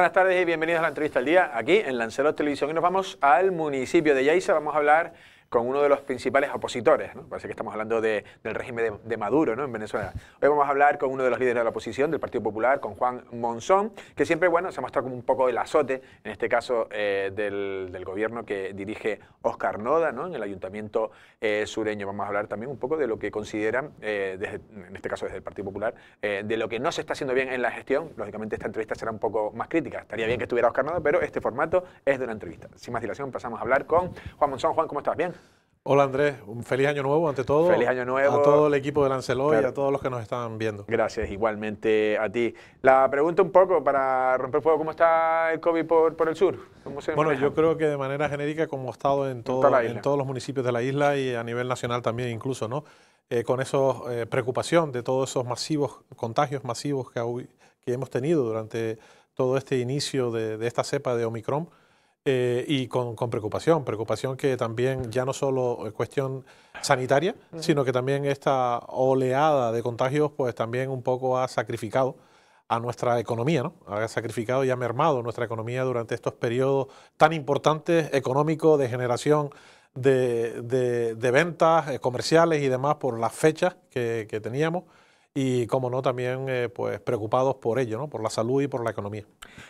buenas tardes y bienvenidos a la entrevista del día aquí en Lancelot Televisión. Y nos vamos al municipio de Yaiza. Vamos a hablar con uno de los principales opositores, ¿no? parece que estamos hablando del régimen de, Maduro ¿no? en Venezuela. Hoy vamos a hablar con uno de los líderes de la oposición, del Partido Popular, con Juan Monzón, que siempre bueno, se ha mostrado como un poco el azote, en este caso eh, del, gobierno que dirige Oscar Noda ¿no? en el ayuntamiento eh, sureño. Vamos a hablar también un poco de lo que consideran, eh, en este caso desde el Partido Popular, de lo que no se está haciendo bien en la gestión. Lógicamente esta entrevista será un poco más crítica. Estaría bien que estuviera Oscar Noda, pero este formato es de una entrevista. Sin más dilación, pasamos a hablar con Juan Monzón. Juan, ¿cómo estás? ¿Bien? Hola Andrés, un feliz año nuevo ante todo. Feliz año nuevo. A todo el equipo de Lancelot y a todos los que nos están viendo. Gracias, igualmente a ti. La pregunta un poco para romper fuego, ¿cómo está el COVID por, por el sur? bueno, yo creo que de manera genérica, como ha estado en, todo, en todos los municipios de la isla y a nivel nacional también incluso, ¿no? Eh, con esa eh, preocupación de todos esos masivos, contagios masivos que, que hemos tenido durante todo este inicio de esta cepa de Omicron eh, y con, con, preocupación, preocupación que también ya no solo es cuestión sanitaria, sino que también esta oleada de contagios pues también un poco ha sacrificado a nuestra economía, ¿no? Ha sacrificado y ha mermado nuestra economía durante estos periodos tan importantes económicos de generación de, de, ventas eh, comerciales y demás por las fechas que teníamos y, como no, también eh, pues preocupados por ello, ¿no? por la salud y por la economía.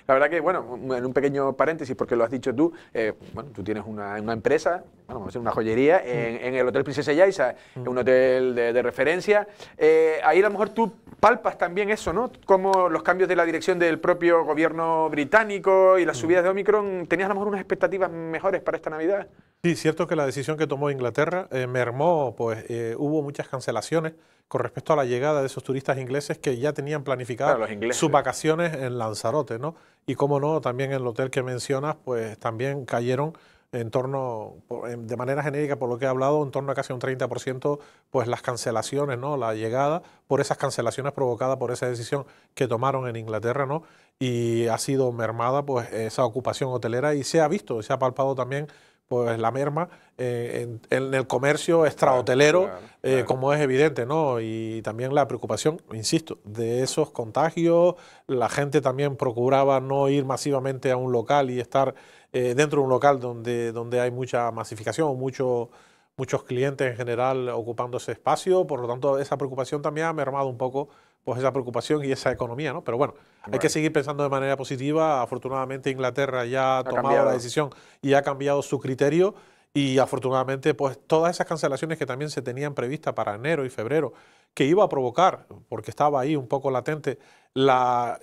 La verdad que, bueno, en un pequeño paréntesis, porque lo has dicho tú, eh, bueno, tú tienes una, empresa, vamos a decir una joyería, en, mm. el Hotel Princesa Yaisa, mm. un hotel de, referencia. Eh, ahí a lo mejor tú palpas también eso, ¿no? Como los cambios de la dirección del propio gobierno británico y las mm. subidas de Omicron, ¿tenías a lo mejor unas expectativas mejores para esta Navidad? Sí, cierto que la decisión que tomó Inglaterra mermó, pues hubo muchas cancelaciones con respecto a la llegada de esos turistas ingleses que ya tenían planificadas sus vacaciones en Lanzarote, ¿no? Y cómo no, también el hotel que mencionas, pues también cayeron en torno, de manera genérica por lo que he hablado, en torno a casi un 30%, pues las cancelaciones, ¿no? La llegada por esas cancelaciones provocadas por esa decisión que tomaron en Inglaterra, ¿no? Y ha sido mermada pues esa ocupación hotelera y se ha visto, se ha palpado también pues la merma eh, en, el comercio extrahotelero, eh, como es evidente, ¿no? Y también la preocupación, insisto, de esos contagios, la gente también procuraba no ir masivamente a un local y estar eh, dentro de un local donde, donde hay mucha masificación, mucho, muchos clientes en general ocupando ese espacio, por lo tanto esa preocupación también ha mermado un poco pues esa preocupación y esa economía, ¿no? Pero bueno, hay que seguir pensando de manera positiva. Afortunadamente Inglaterra ya ha, tomado la decisión y ha cambiado su criterio y afortunadamente pues todas esas cancelaciones que también se tenían previstas para enero y febrero, que iba a provocar, porque estaba ahí un poco latente, la,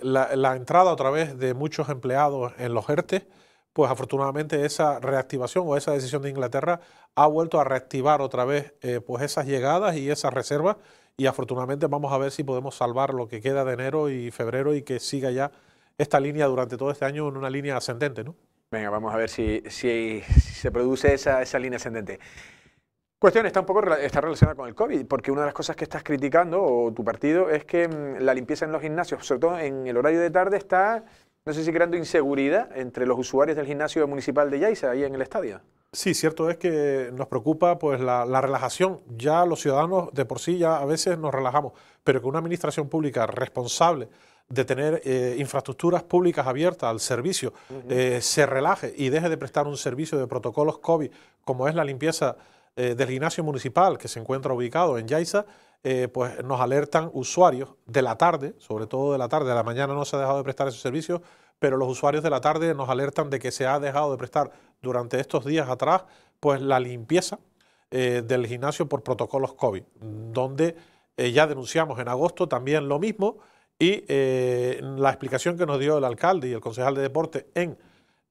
entrada otra vez de muchos empleados en los ERTE, e, pues afortunadamente esa reactivación o esa decisión de Inglaterra ha vuelto a reactivar otra vez eh, pues esas llegadas y esas reservas y afortunadamente vamos a ver si podemos salvar lo que queda de enero y febrero y que siga ya esta línea durante todo este año en una línea ascendente, ¿no? Venga, vamos a ver si, se produce esa, línea ascendente. Cuestión está un poco está relacionada con el COVID, porque una de las cosas que estás criticando, o tu partido, es que mm, la limpieza en los gimnasios, sobre todo en el horario de tarde, está no sé si creando inseguridad entre los usuarios del gimnasio municipal de Yaiza, ahí en el estadio. Sí, cierto es que nos preocupa pues la, relajación. Ya los ciudadanos de por sí ya a veces nos relajamos, pero que una administración pública responsable de tener eh, infraestructuras públicas abiertas al servicio eh, se relaje y deje de prestar un servicio de protocolos COVID como es la limpieza eh, del gimnasio municipal que se encuentra ubicado en Yaiza, eh, pues nos alertan usuarios de la tarde, sobre todo de la tarde, de la mañana no se ha dejado de prestar ese servicio, pero los usuarios de la tarde nos alertan de que se ha dejado de prestar durante estos días atrás, pues la limpieza eh, del gimnasio por protocolos COVID, donde eh, ya denunciamos en agosto también lo mismo y la explicación que nos dio el alcalde y el concejal de deporte en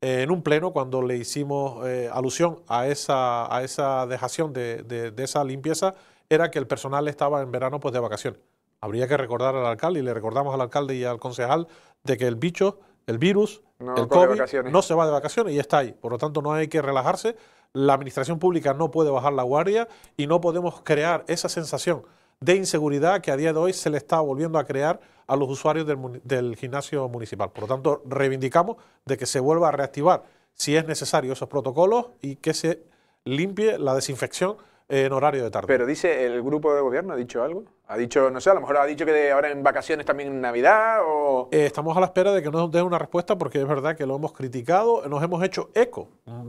en un pleno cuando le hicimos alusión a esa, a esa dejación de, esa limpieza era que el personal estaba en verano pues de vacaciones. Habría que recordar al alcalde y le recordamos al alcalde y al concejal de que el bicho, el virus, el COVID no se va de vacaciones y está ahí. Por lo tanto, no hay que relajarse. La administración pública no puede bajar la guardia y no podemos crear esa sensación de inseguridad que a día de hoy se le está volviendo a crear a los usuarios del, del gimnasio municipal. Por lo tanto, reivindicamos de que se vuelva a reactivar si es necesario esos protocolos y que se limpie la desinfección en horario de tarde. Pero dice, ¿el grupo de gobierno ha dicho algo? ¿Ha dicho, no sé, a lo mejor ha dicho que ahora en vacaciones también en Navidad o...? Eh, estamos a la espera de que nos den una respuesta porque es verdad que lo hemos criticado, nos hemos hecho eco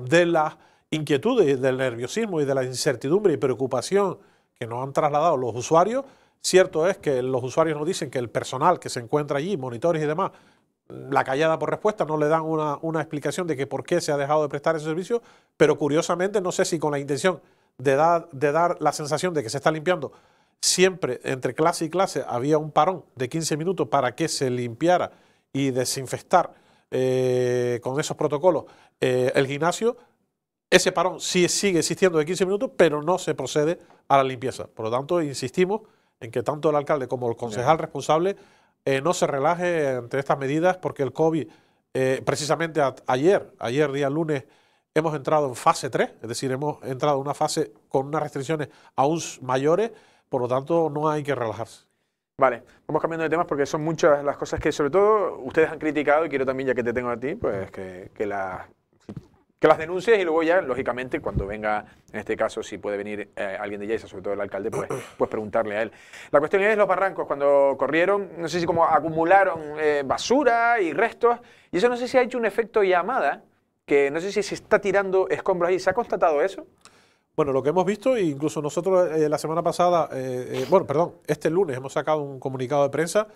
de las inquietudes, del nerviosismo y de la incertidumbre y preocupación que nos han trasladado los usuarios. Cierto es que los usuarios nos dicen que el personal que se encuentra allí, monitores y demás, la callada por respuesta, no le dan una, una explicación de que por qué se ha dejado de prestar ese servicio, pero curiosamente no sé si con la intención de dar, la sensación de que se está limpiando, siempre entre clase y clase había un parón de 15 minutos para que se limpiara y desinfectar eh, con esos protocolos eh, el gimnasio, ese parón sigue existiendo de 15 minutos, pero no se procede a la limpieza. Por lo tanto, insistimos en que tanto el alcalde como el concejal responsable eh, no se relaje entre estas medidas porque el COVID, precisamente ayer, ayer día lunes hemos entrado en fase 3, es decir, hemos entrado en una fase con unas restricciones aún mayores, por lo tanto no hay que relajarse. Vale, vamos cambiando de temas porque son muchas las cosas que sobre todo ustedes han criticado y quiero también, ya que te tengo a ti, pues que, las que las denuncies y luego ya, lógicamente, cuando venga, en este caso, si puede venir eh, alguien de Yaisa, sobre todo el alcalde, pues, pues preguntarle a él. La cuestión es los barrancos, cuando corrieron, no sé si como acumularon eh, basura y restos, y eso no sé si ha hecho un efecto llamada que no sé si se está tirando escombros ahí. ¿Se ha constatado eso? Bueno, lo que hemos visto, e incluso nosotros eh, la semana pasada, eh, eh, bueno, perdón, este lunes hemos sacado un comunicado de prensa,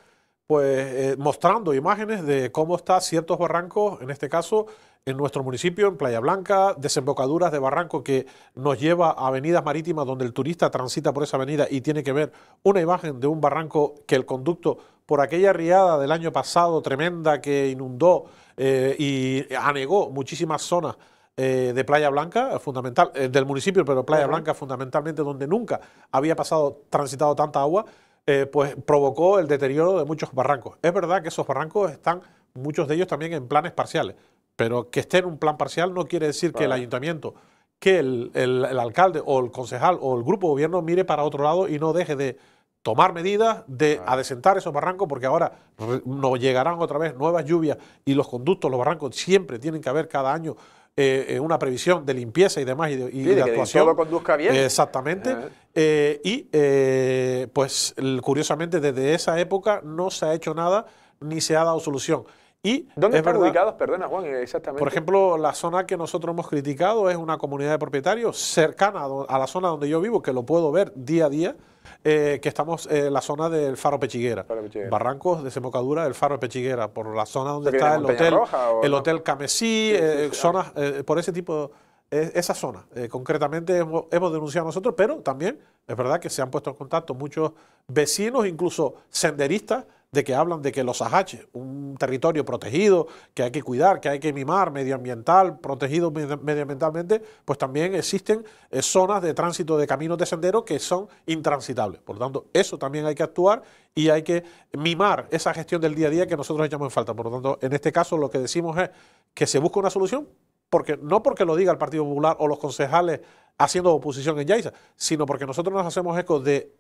pues mostrando imágenes de cómo están ciertos barrancos, en este caso en nuestro municipio, en Playa Blanca, desembocaduras de barranco que nos lleva a avenidas marítimas donde el turista transita por esa avenida y tiene que ver una imagen de un barranco que el conducto, por aquella riada del año pasado tremenda que inundó eh, y anegó muchísimas zonas eh, de Playa Blanca, eh, fundamental, del municipio, pero Playa Blanca fundamentalmente donde nunca había pasado, transitado tanta agua, pues provocó el deterioro de muchos barrancos. Es verdad que esos barrancos están, muchos de ellos también en planes parciales, pero que esté en un plan parcial no quiere decir que el ayuntamiento, que el, el, alcalde o el concejal o el grupo de gobierno mire para otro lado y no deje de, tomar medidas de a adesentar esos barrancos porque ahora nos llegarán otra vez nuevas lluvias y los conductos, los barrancos siempre tienen que haber cada año eh, eh, una previsión de limpieza y demás y de, actuación que actuación. Todo conduzca bien. exactamente. Eh. y pues curiosamente desde esa época no se ha hecho nada ni se ha dado solución. ¿Dónde están ubicados, perdona Juan, exactamente? Por ejemplo, la zona que nosotros hemos criticado es una comunidad de propietarios cercana a la zona donde yo vivo, que lo puedo ver día a día, eh, que estamos eh, en la zona del Faro Pechiguera, Barrancos de Barrancos, desembocadura del Faro Pechiguera, por la zona donde está el hotel, el hotel Camesí, eh, por ese tipo de esa zona. concretamente hemos, hemos, denunciado nosotros, pero también es verdad que se han puesto en contacto muchos vecinos, incluso senderistas, de que hablan de que los Ajaches, un territorio protegido que hay que cuidar, que hay que mimar, medioambiental, protegido medioambientalmente, pues también existen eh, zonas de tránsito de caminos de sendero que son intransitables. Por lo tanto, eso también hay que actuar y hay que mimar esa gestión del día a día que nosotros echamos en falta. Por lo tanto, en este caso lo que decimos es que se busca una solución, porque, no porque lo diga el Partido Popular o los concejales haciendo oposición en Yaiza, sino porque nosotros nos hacemos eco de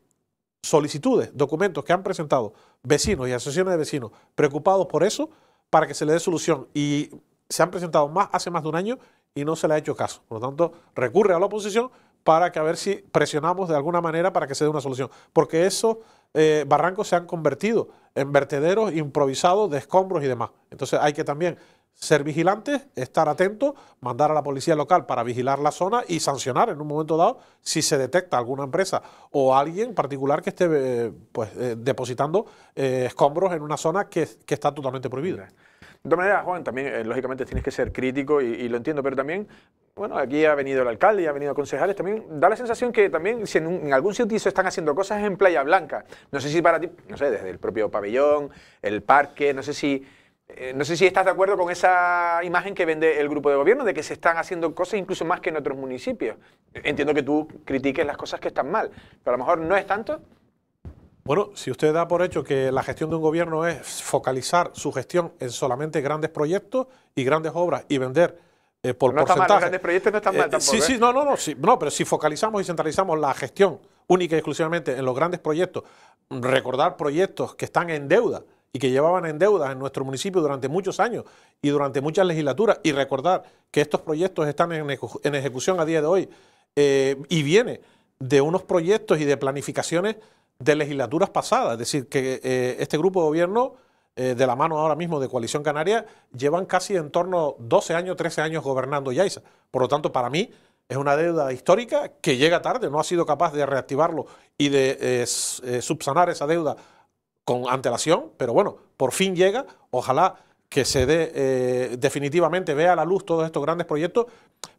solicitudes, documentos que han presentado vecinos y asociaciones de vecinos preocupados por eso para que se le dé solución. Y se han presentado más hace más de un año y no se le ha hecho caso. Por lo tanto, recurre a la oposición para que a ver si presionamos de alguna manera para que se dé una solución. Porque esos eh, barrancos se han convertido en vertederos improvisados de escombros y demás. Entonces hay que también ser vigilantes, estar atentos, mandar a la policía local para vigilar la zona y sancionar en un momento dado si se detecta alguna empresa o alguien particular que esté eh, pues, eh, depositando eh, escombros en una zona que, está totalmente prohibida. De todas maneras, Juan, también lógicamente tienes que ser crítico y, lo entiendo, pero también, bueno, aquí ha venido el alcalde y ha venido concejales, también da la sensación que también si en, en, algún sitio se están haciendo cosas en Playa Blanca, no sé si para ti, no sé, desde el propio pabellón, el parque, no sé si eh, no sé si estás de acuerdo con esa imagen que vende el grupo de gobierno de que se están haciendo cosas incluso más que en otros municipios. Entiendo que tú critiques las cosas que están mal, pero a lo mejor no es tanto. Bueno, si usted da por hecho que la gestión de un gobierno es focalizar su gestión en solamente grandes proyectos y grandes obras y vender eh, por no mal, grandes proyectos no están mal eh, tampoco. Sí, sí, no, no, no, no, pero si focalizamos y centralizamos la gestión única y exclusivamente en los grandes proyectos, recordar proyectos que están en deuda, y que llevaban en deudas en nuestro municipio durante muchos años y durante muchas legislaturas. Y recordar que estos proyectos están en, ejecución a día de hoy eh, y viene de unos proyectos y de planificaciones de legislaturas pasadas. Es decir, que eh, este grupo de gobierno, eh, de la mano ahora mismo de Coalición Canaria, llevan casi en torno 12 años, 13 años gobernando Yaisa. Por lo tanto, para mí es una deuda histórica que llega tarde, no ha sido capaz de reactivarlo y de subsanar esa deuda con antelación, pero bueno, por fin llega, ojalá que se dé eh, definitivamente, vea a la luz todos estos grandes proyectos,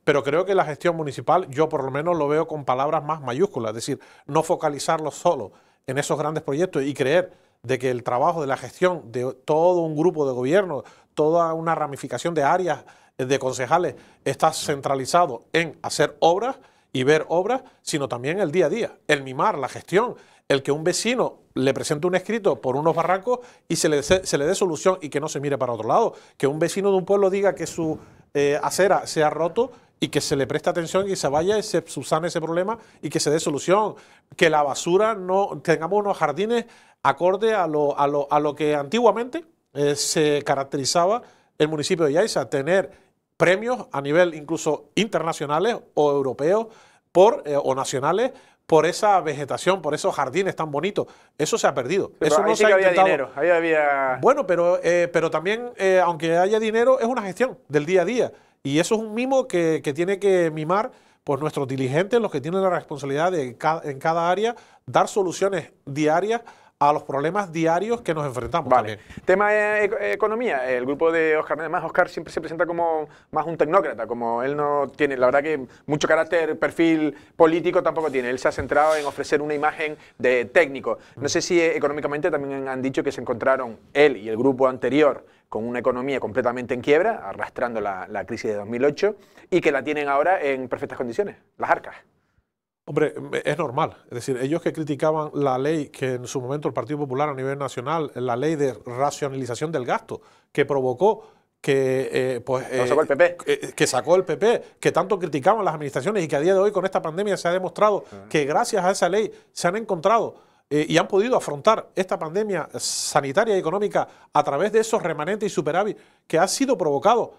pero creo que la gestión municipal, yo por lo menos lo veo con palabras más mayúsculas, es decir, no focalizarlo solo en esos grandes proyectos y creer de que el trabajo de la gestión de todo un grupo de gobierno, toda una ramificación de áreas de concejales está centralizado en hacer obras y ver obras, sino también el día a día, el mimar la gestión, el que un vecino le presente un escrito por unos barrancos y se le, se, le dé solución y que no se mire para otro lado. Que un vecino de un pueblo diga que su eh, acera se ha roto y que se le preste atención y se vaya y se subsane ese problema y que se dé solución. Que la basura no, tengamos unos jardines acorde a lo, a lo, que antiguamente eh, se caracterizaba el municipio de Yaiza, tener premios a nivel incluso internacionales o europeos por, eh, o nacionales por esa vegetación, por esos jardines tan bonitos. Eso se ha perdido. Eso no se había dinero. había... Bueno, pero, eh, pero también, eh, aunque haya dinero, es una gestión del día a día. Y eso es un mimo que, tiene que mimar pues, nuestros diligentes, los que tienen la responsabilidad de en cada área, dar soluciones diarias a los problemas diarios que nos enfrentamos. Vale. Tema de eh, eh, economía. El grupo de Oscar, además, Oscar siempre se presenta como más un tecnócrata, como él no tiene, la verdad que mucho carácter, perfil político tampoco tiene. Él se ha centrado en ofrecer una imagen de técnico. No sé si eh, económicamente también han dicho que se encontraron él y el grupo anterior con una economía completamente en quiebra, arrastrando la crisis de 2008, y que la tienen ahora en perfectas condiciones, las arcas. Hombre, es normal. Es decir, ellos que criticaban la ley que en su momento el Partido Popular a nivel nacional, la ley de racionalización del gasto, que provocó que eh, pues eh, sacó el PP. Eh, que sacó el PP, que tanto criticaban las administraciones y que a día de hoy con esta pandemia se ha demostrado que gracias a esa ley se han encontrado y han podido afrontar esta pandemia sanitaria y económica a través de esos remanentes y superávit que ha sido provocado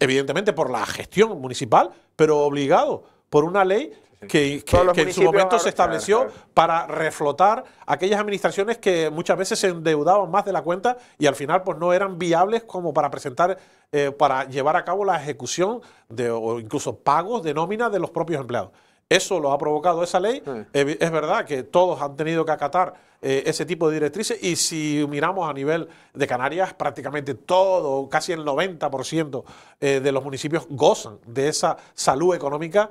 evidentemente por la gestión municipal, pero obligado por una ley que, en su momento se estableció para reflotar aquellas administraciones que muchas veces se endeudaban más de la cuenta y al final pues no eran viables como para presentar, eh, para llevar a cabo la ejecución de, o incluso pagos de nómina de los propios empleados. Eso lo ha provocado esa ley. es verdad que todos han tenido que acatar eh, ese tipo de directrices y si miramos a nivel de Canarias, prácticamente todo, casi el 90% eh, de los municipios gozan de esa salud económica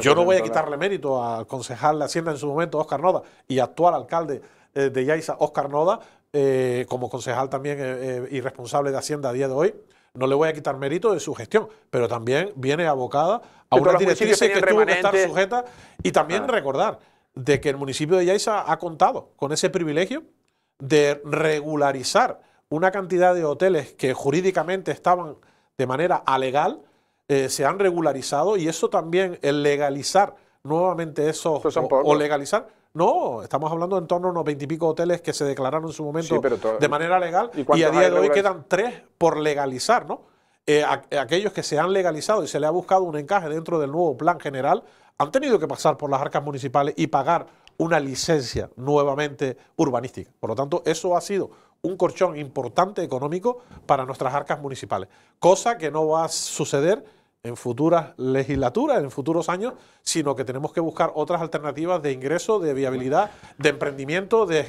yo no voy a quitarle mérito al concejal de Hacienda en su momento, Oscar Noda, y actual alcalde eh, de Yaiza, Oscar Noda, eh, como concejal también eh, y responsable de Hacienda a día de hoy, no le voy a quitar mérito de su gestión, pero también viene abocada a una directriz que tuvo que estar sujeta y también recordar de que el municipio de Yaiza ha contado con ese privilegio de regularizar una cantidad de hoteles que jurídicamente estaban de manera alegal eh, se han regularizado y eso también, el legalizar nuevamente eso o, legalizar. No, estamos hablando de en torno a unos veintipico hoteles que se declararon en su momento de manera legal y, a día de hoy quedan tres por legalizar, ¿no? Eh, eh, aquellos que se han legalizado y se le ha buscado un encaje dentro del nuevo plan general han tenido que pasar por las arcas municipales y pagar una licencia nuevamente urbanística. Por lo tanto, eso ha sido un corchón importante económico para nuestras arcas municipales, cosa que no va a suceder en futuras legislaturas, en futuros años, sino que tenemos que buscar otras alternativas de ingreso, de viabilidad, de emprendimiento, de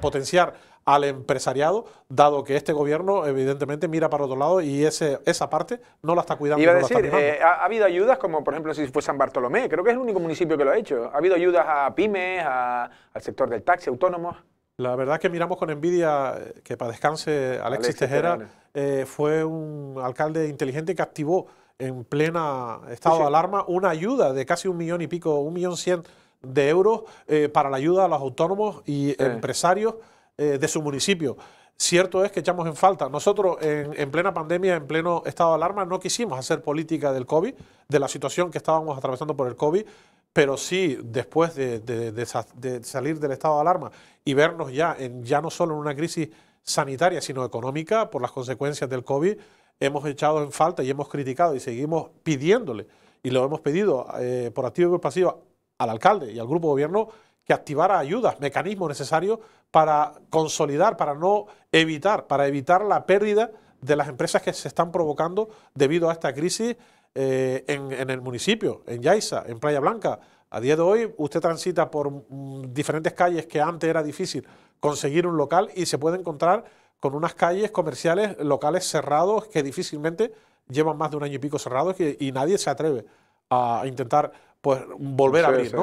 potenciar al empresariado, dado que este gobierno evidentemente mira para otro lado y ese, esa parte no la está cuidando. Iba a decir, eh, ha, habido ayudas como por ejemplo si fue San Bartolomé, creo que es el único municipio que lo ha hecho. Ha habido ayudas a pymes, al sector del taxi, autónomos. La verdad es que miramos con envidia eh, que para descanse Alexis, Tejera eh, fue un alcalde inteligente que activó en plena estado de alarma una ayuda de casi un millón y pico, un millón cien de euros eh, para la ayuda a los autónomos y empresarios eh, de su municipio. Cierto es que echamos en falta. Nosotros en, plena pandemia, en pleno estado de alarma, no quisimos hacer política del COVID, de la situación que estábamos atravesando por el COVID, pero sí después de, salir del estado de alarma y vernos ya, en, ya no solo en una crisis sanitaria, sino económica por las consecuencias del COVID, hemos echado en falta y hemos criticado y seguimos pidiéndole, y lo hemos pedido eh, por activo y por pasivo al alcalde y al grupo de gobierno que activara ayudas, mecanismos necesarios para consolidar, para no evitar, para evitar la pérdida de las empresas que se están provocando debido a esta crisis eh, en, en, el municipio, en Yaiza, en Playa Blanca. A día de hoy usted transita por mm, diferentes calles que antes era difícil conseguir un local y se puede encontrar con unas calles comerciales locales cerrados que difícilmente llevan más de un año y pico cerrados y, nadie se atreve a intentar pues volver a abrir.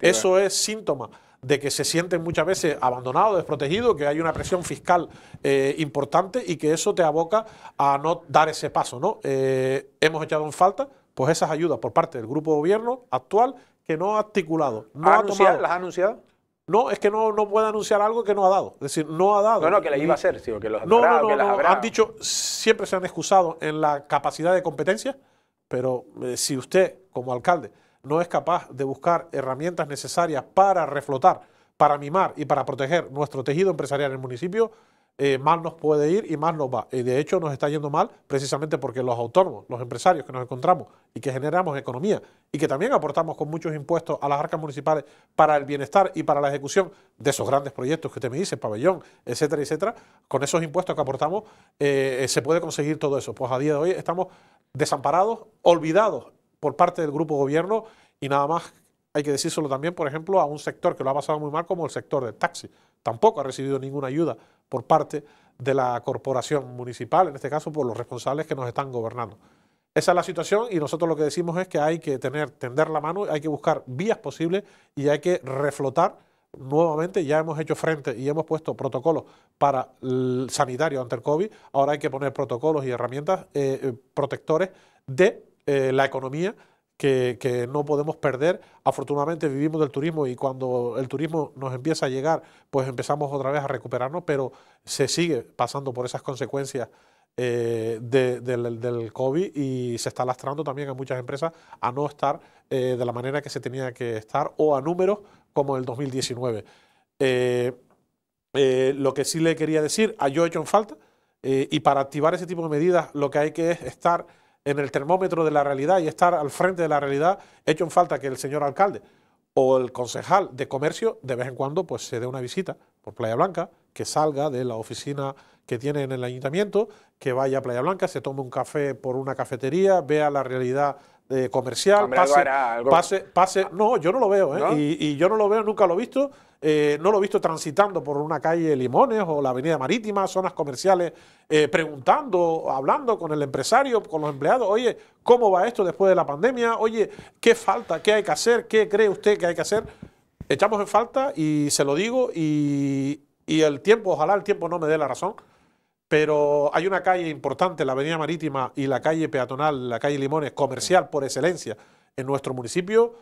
Eso es síntoma de que se sienten muchas veces abandonados, desprotegidos, que hay una presión fiscal eh, importante y que eso te aboca a no dar ese paso. ¿no? Eh, hemos echado en falta pues esas ayudas por parte del grupo de gobierno actual que no ha articulado. No ¿Ha, ¿Las ha anunciado? No, es que no, no puede anunciar algo que no ha dado. Es decir, no ha dado. No, no, que le iba a hacer, sino que los habrá, no, no, no, Han dicho, siempre se han excusado en la capacidad de competencia, pero eh, si usted, como alcalde, no es capaz de buscar herramientas necesarias para reflotar, para mimar y para proteger nuestro tejido empresarial en el municipio, eh, más nos puede ir y más nos va. Y de hecho nos está yendo mal precisamente porque los autónomos, los empresarios que nos encontramos y que generamos economía y que también aportamos con muchos impuestos a las arcas municipales para el bienestar y para la ejecución de esos grandes proyectos que usted me dice, pabellón, etcétera, etcétera, con esos impuestos que aportamos eh, eh, se puede conseguir todo eso. Pues a día de hoy estamos desamparados, olvidados por parte del grupo gobierno y nada más hay que decírselo también, por ejemplo, a un sector que lo ha pasado muy mal como el sector del taxi. Tampoco ha recibido ninguna ayuda por parte de la corporación municipal, en este caso por los responsables que nos están gobernando. Esa es la situación y nosotros lo que decimos es que hay que tener, tender la mano, hay que buscar vías posibles y hay que reflotar nuevamente. Ya hemos hecho frente y hemos puesto protocolos para el sanitario ante el COVID. Ahora hay que poner protocolos y herramientas eh, eh, protectores de eh, la economía que, no podemos perder. Afortunadamente vivimos del turismo y cuando el turismo nos empieza a llegar, pues empezamos otra vez a recuperarnos, pero se sigue pasando por esas consecuencias eh, de, del, COVID y se está lastrando también a muchas empresas a no estar eh, de la manera que se tenía que estar o a números como el 2019. Eh, lo que sí le quería decir, a yo he hecho en falta y para activar ese tipo de medidas lo que hay que es estar en el termómetro de la realidad y estar al frente de la realidad, he hecho en falta que el señor alcalde o el concejal de comercio de vez en cuando pues se dé una visita por Playa Blanca, que salga de la oficina que tiene en el ayuntamiento, que vaya a Playa Blanca, se tome un café por una cafetería, vea la realidad de eh, comercial, pase, pase, ah. no, yo no lo veo, ¿eh? Y, yo no lo veo, nunca lo he visto, eh, no lo he visto transitando por una calle de Limones o la Avenida Marítima, zonas comerciales, eh, preguntando, hablando con el empresario, con los empleados, oye, ¿cómo va esto después de la pandemia? Oye, ¿qué falta? ¿Qué hay que hacer? ¿Qué cree usted que hay que hacer? echamos en falta y se lo digo y, el tiempo, ojalá el tiempo no me dé la razón, pero hay una calle importante, la Avenida Marítima y la calle peatonal, la calle Limones, comercial por excelencia en nuestro municipio.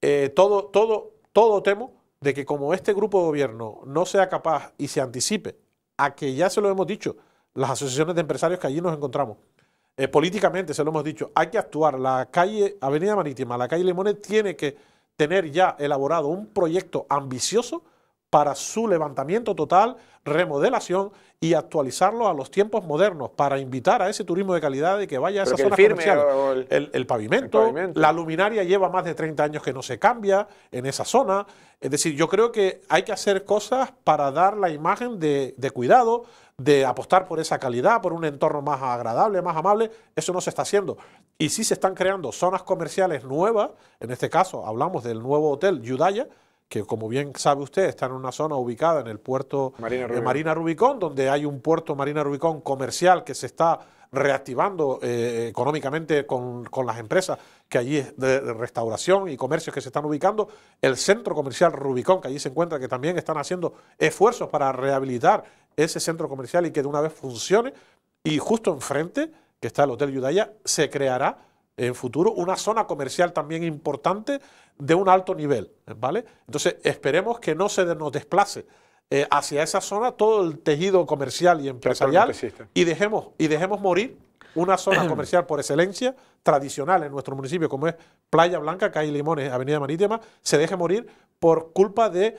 Eh, todo, todo, todo temo de que como este grupo de gobierno no sea capaz y se anticipe a que ya se lo hemos dicho, las asociaciones de empresarios que allí nos encontramos, eh, políticamente se lo hemos dicho, hay que actuar. La calle Avenida Marítima, la calle Limones tiene que tener ya elaborado un proyecto ambicioso para su levantamiento total, remodelación y actualizarlo a los tiempos modernos para invitar a ese turismo de calidad y que vaya a zona zona El, pavimento, la luminaria lleva más de 30 años que no se cambia en esa zona. Es decir, yo creo que hay que hacer cosas para dar la imagen de, de cuidado, de apostar por esa calidad, por un entorno más agradable, más amable. Eso no se está haciendo. Y sí se están creando zonas comerciales nuevas, en este caso hablamos del nuevo hotel Yudaya, que como bien sabe usted está en una zona ubicada en el puerto Marina de Marina Rubicón, donde hay un puerto Marina Rubicón comercial que se está reactivando eh, económicamente con, las empresas que allí de, de, restauración y comercios que se están ubicando, el centro comercial Rubicón que allí se encuentra, que también están haciendo esfuerzos para rehabilitar ese centro comercial y que de una vez funcione, y justo enfrente que está el Hotel Yudaya, se creará en futuro una zona comercial también importante de un alto nivel, ¿vale? Entonces esperemos que no se nos desplace eh, hacia esa zona todo el tejido comercial y empresarial y dejemos, y dejemos morir una zona comercial por excelencia tradicional en nuestro municipio como es Playa Blanca, Calle Limones, Avenida Marítima, se deje morir por culpa de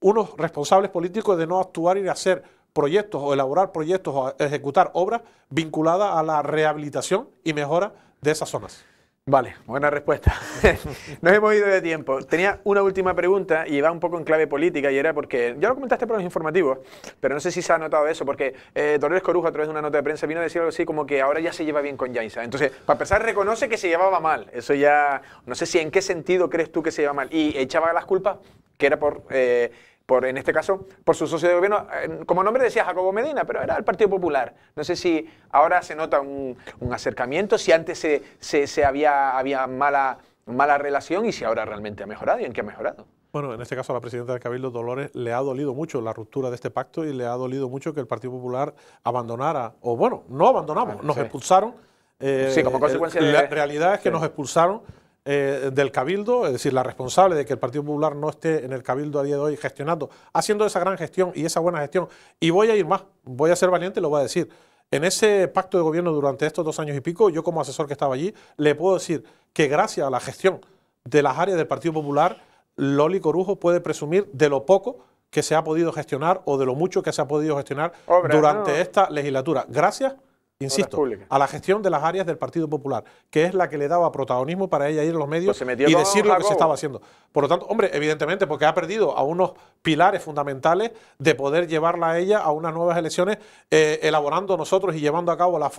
unos responsables políticos de no actuar y de hacer proyectos o elaborar proyectos o ejecutar obras vinculadas a la rehabilitación y mejora de esas zonas. Vale, buena respuesta. Nos hemos ido de tiempo. Tenía una última pregunta y va un poco en clave política y era porque, ya lo comentaste por los informativos, pero no sé si se ha notado eso, porque Torres eh, Corujo a través de una nota de prensa vino a decir algo así como que ahora ya se lleva bien con Yaisa. Entonces, para empezar, reconoce que se llevaba mal. Eso ya, no sé si en qué sentido crees tú que se lleva mal. Y echaba las culpas, que era por... Eh, en este caso, por su socio de gobierno, eh, como nombre decía Jacobo Medina, pero era el Partido Popular. No sé si ahora se nota un, acercamiento, si antes se, había, había mala, mala relación y si ahora realmente ha mejorado y en qué ha mejorado. Bueno, en este caso a la presidenta del Cabildo, Dolores, le ha dolido mucho la ruptura de este pacto y le ha dolido mucho que el Partido Popular abandonara, o bueno, no abandonamos, ah, nos expulsaron. sí, como eh, consecuencia. La realidad es que nos expulsaron eh, del Cabildo, es decir, la responsable de que el Partido Popular no esté en el Cabildo a día de hoy gestionando, haciendo esa gran gestión y esa buena gestión. Y voy a ir más, voy a ser valiente y lo voy a decir. En ese pacto de gobierno durante estos dos años y pico, yo como asesor que estaba allí, le puedo decir que gracias a la gestión de las áreas del Partido Popular, Loli Corujo puede presumir de lo poco que se ha podido gestionar o de lo mucho que se ha podido gestionar durante esta legislatura. Gracias insisto, a la gestión de las áreas del Partido Popular, que es la que le daba protagonismo para ella ir a los medios pues y decir lo que se estaba haciendo. Por lo tanto, hombre, evidentemente, porque ha perdido a unos pilares fundamentales de poder llevarla a ella a unas nuevas elecciones, eh, elaborando nosotros y llevando a cabo la,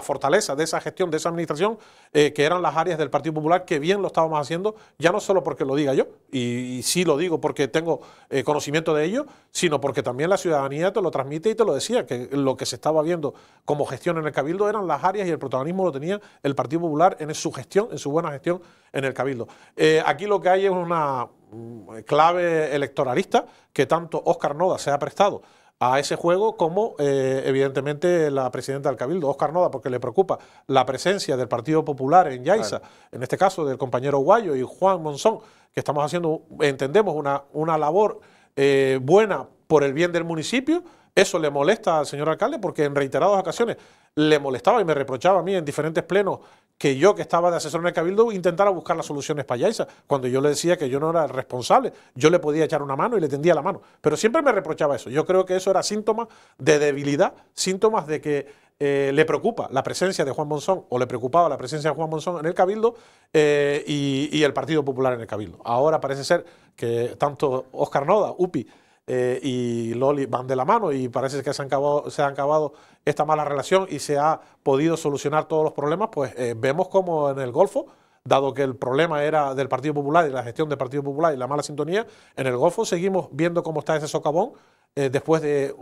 fortaleza de esa gestión, de esa administración, eh, que eran las áreas del Partido Popular, que bien lo estábamos haciendo, ya no solo porque lo diga yo, y, sí lo digo porque tengo eh, conocimiento de ello, sino porque también la ciudadanía te lo transmite y te lo decía, que lo que se estaba viendo como gestión en en el Cabildo eran las áreas y el protagonismo lo tenía el Partido Popular en su gestión, en su buena gestión en el Cabildo. Eh, aquí lo que hay es una mm, clave electoralista que tanto Óscar Noda se ha prestado a ese juego como eh, evidentemente la presidenta del Cabildo, Óscar Noda, porque le preocupa la presencia del Partido Popular en Yaiza, en este caso del compañero Guayo y Juan Monzón, que estamos haciendo, entendemos, una, una labor eh, buena por el bien del municipio. Eso le molesta al señor alcalde porque en reiteradas ocasiones le molestaba y me reprochaba a mí en diferentes plenos que yo, que estaba de asesor en el Cabildo, intentara buscar las soluciones Yaisa, cuando yo le decía que yo no era responsable, yo le podía echar una mano y le tendía la mano, pero siempre me reprochaba eso. Yo creo que eso era síntoma de debilidad, síntomas de que eh, le preocupa la presencia de Juan Monzón o le preocupaba la presencia de Juan Monzón en el Cabildo eh, y, y, el Partido Popular en el Cabildo. Ahora parece ser que tanto Óscar Noda, UPI, eh, y Loli van de la mano y parece que se han, acabado, esta mala relación y se ha podido solucionar todos los problemas, pues eh, vemos como en el Golfo dado que el problema era del Partido Popular y la gestión del Partido Popular y la mala sintonía, en el Golfo seguimos viendo cómo está ese socavón. Eh, después de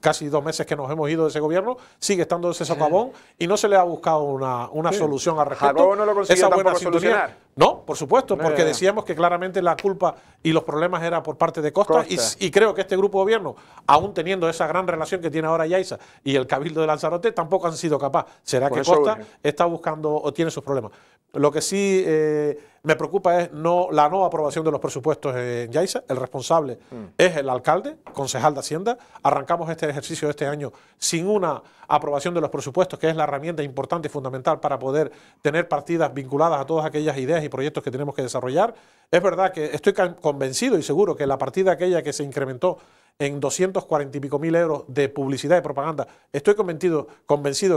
casi dos meses que nos hemos ido de ese gobierno, sigue estando ese socavón y no se le ha buscado una, solución al respecto. no lo esa buena solucionar. No, por supuesto, porque decíamos que claramente la culpa y los problemas era por parte de Costa, Y, creo que este grupo de gobierno, aún teniendo esa gran relación que tiene ahora Yaisa y el Cabildo de Lanzarote, tampoco han sido capaz. ¿Será que Costa está buscando o tiene sus problemas? Lo que sí eh, me preocupa es la no aprobación de los presupuestos en Yaiza. El responsable mm. es el alcalde, concejal de Hacienda. Arrancamos este ejercicio de este año sin una aprobación de los presupuestos, que es la herramienta importante y fundamental para poder tener partidas vinculadas a todas aquellas ideas y proyectos que tenemos que desarrollar. Es verdad que estoy convencido y seguro que la partida aquella que se incrementó en 240 y pico mil euros de publicidad y propaganda. Estoy convencido,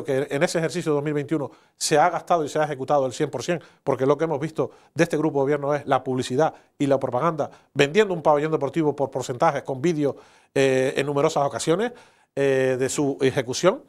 que en ese ejercicio 2021 se ha gastado y se ha ejecutado el 100%, porque lo que hemos visto de este grupo de gobierno es la publicidad y la propaganda, vendiendo un pabellón deportivo por porcentajes con vídeos eh, en numerosas ocasiones eh, de su ejecución.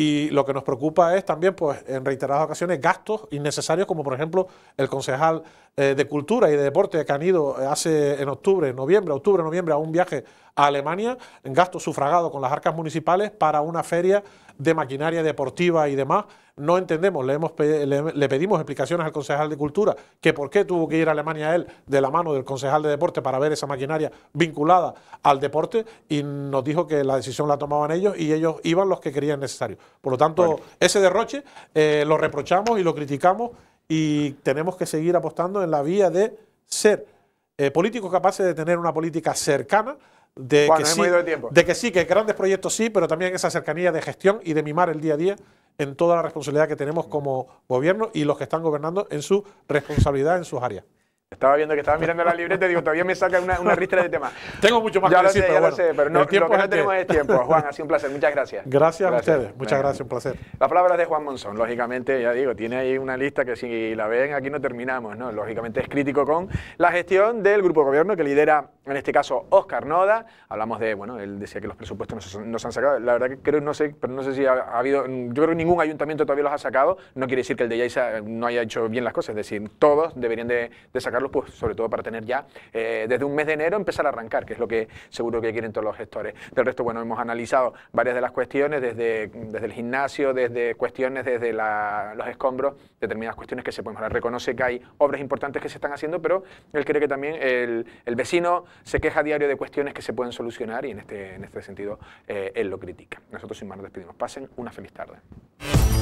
Y lo que nos preocupa es también, pues, en reiteradas ocasiones, gastos innecesarios, como por ejemplo el concejal eh, de cultura y de deporte que han ido eh, hace en octubre, noviembre, octubre, noviembre a un viaje a Alemania, en gasto sufragado con las arcas municipales para una feria de maquinaria deportiva y demás. No entendemos, le, hemos, le, pedimos explicaciones al concejal de Cultura que por qué tuvo que ir a Alemania él de la mano del concejal de deporte para ver esa maquinaria vinculada al deporte y nos dijo que la decisión la tomaban ellos y ellos iban los que querían necesario. Por lo tanto, ese derroche eh, lo reprochamos y lo criticamos y tenemos que seguir apostando en la vía de ser eh, políticos capaces de tener una política cercana, de, que sí, de, que sí, que grandes proyectos sí, pero también esa cercanía de gestión y de mimar el día a día en toda la responsabilidad que tenemos como gobierno y los que están gobernando en su responsabilidad en sus áreas. Estaba viendo que estaba mirando la libreta y digo, todavía me saca una, una ristra de temas. Tengo mucho más ya pero, no, el tiempo que tenemos tiempo. Juan, ha sido un placer, muchas gracias. Gracias, a ustedes, muchas gracias, un placer. las palabras de Juan Monzón, lógicamente, ya digo, tiene ahí una lista que si la ven aquí no terminamos, ¿no? Lógicamente es crítico con la gestión del grupo de gobierno que lidera, en este caso, Oscar Noda. Hablamos de, bueno, él decía que los presupuestos no, se han sacado, la verdad que creo, no sé, pero no sé si ha, habido, yo creo que ningún ayuntamiento todavía los ha sacado, no quiere decir que el de Yaisa no haya hecho bien las cosas, es decir, todos deberían de, de sacar pues sobre todo para tener ya eh, desde un mes de enero empezar a arrancar, que es lo que seguro que quieren todos los gestores. Del resto, bueno, hemos analizado varias de las cuestiones desde, desde el gimnasio, desde cuestiones desde los escombros, determinadas cuestiones que se pueden mejorar. Reconoce que hay obras importantes que se están haciendo, pero él cree que también el, vecino se queja a diario de cuestiones que se pueden solucionar y en este, en este sentido eh, él lo critica. Nosotros sin más nos despedimos. Pasen una feliz tarde.